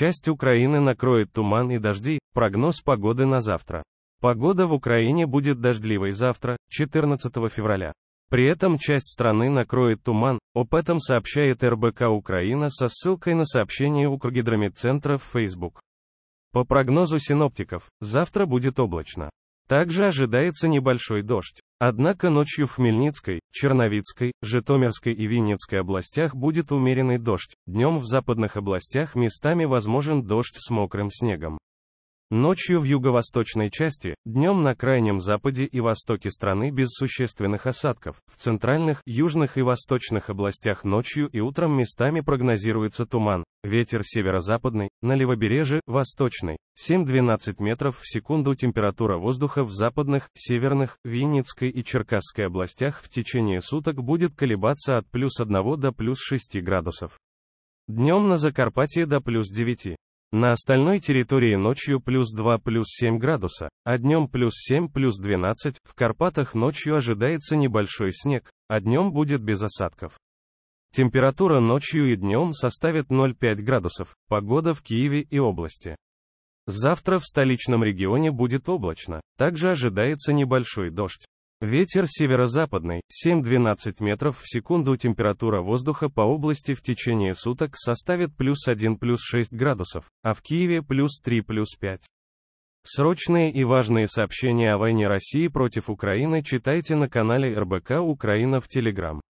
Часть Украины накроет туман и дожди. Прогноз погоды на завтра. Погода в Украине будет дождливой завтра, 14 февраля. При этом часть страны накроет туман, об этом сообщает РБК Украина со ссылкой на сообщение Укргидромедцентра в Facebook. По прогнозу синоптиков, завтра будет облачно. Также ожидается небольшой дождь. Однако ночью в Хмельницкой, Черновицкой, Житомирской и Винницкой областях будет умеренный дождь, днем в западных областях местами возможен дождь с мокрым снегом. Ночью в юго-восточной части, днем на крайнем западе и востоке страны без существенных осадков, в центральных, южных и восточных областях ночью и утром местами прогнозируется туман, ветер северо-западный, на левобережье, восточный, 7-12 метров в секунду температура воздуха в западных, северных, Винницкой и Черкасской областях в течение суток будет колебаться от плюс 1 до плюс 6 градусов. Днем на Закарпатье до плюс 9. На остальной территории ночью плюс 2 плюс 7 градуса, а днем плюс 7 плюс 12, в Карпатах ночью ожидается небольшой снег, а днем будет без осадков. Температура ночью и днем составит 0,5 градусов, погода в Киеве и области. Завтра в столичном регионе будет облачно, также ожидается небольшой дождь. Ветер северо-западный, 7-12 метров в секунду. Температура воздуха по области в течение суток составит плюс 1 плюс 6 градусов, а в Киеве плюс 3 плюс 5. Срочные и важные сообщения о войне России против Украины читайте на канале РБК Украина в Телеграм.